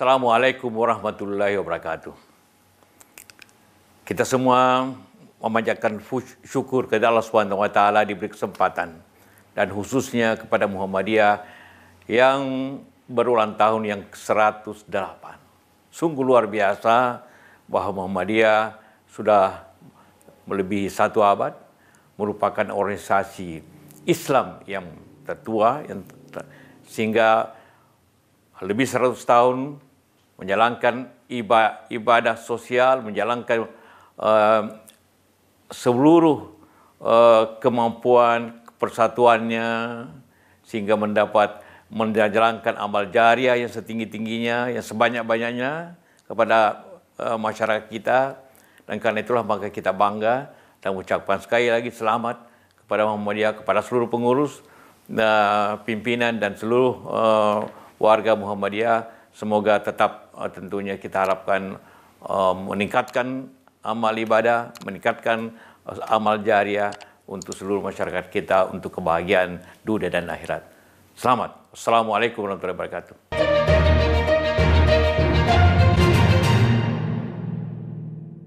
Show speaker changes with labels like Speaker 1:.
Speaker 1: Assalamualaikum warahmatullahi wabarakatuh. Kita semua memanjatkan syukur kepada Allah Subhanahu wa taala diberi kesempatan dan khususnya kepada Muhammadiyah yang berulang tahun yang ke-108. Sungguh luar biasa bahwa Muhammadiyah sudah melebihi satu abad merupakan organisasi Islam yang tertua yang sehingga lebih 100 tahun menjalankan ibadah sosial, menjalankan uh, seluruh uh, kemampuan persatuannya sehingga mendapat menjalankan amal jariah yang setinggi-tingginya, yang sebanyak-banyaknya kepada uh, masyarakat kita. Dan karena itulah maka kita bangga dan mengucapkan sekali lagi selamat kepada Muhammadiyah, kepada seluruh pengurus, uh, pimpinan dan seluruh uh, warga Muhammadiyah Semoga tetap eh, tentunya kita harapkan eh, meningkatkan amal ibadah, meningkatkan eh, amal jariah untuk seluruh masyarakat kita untuk kebahagiaan dunia dan akhirat. Selamat. Assalamualaikum warahmatullahi wabarakatuh.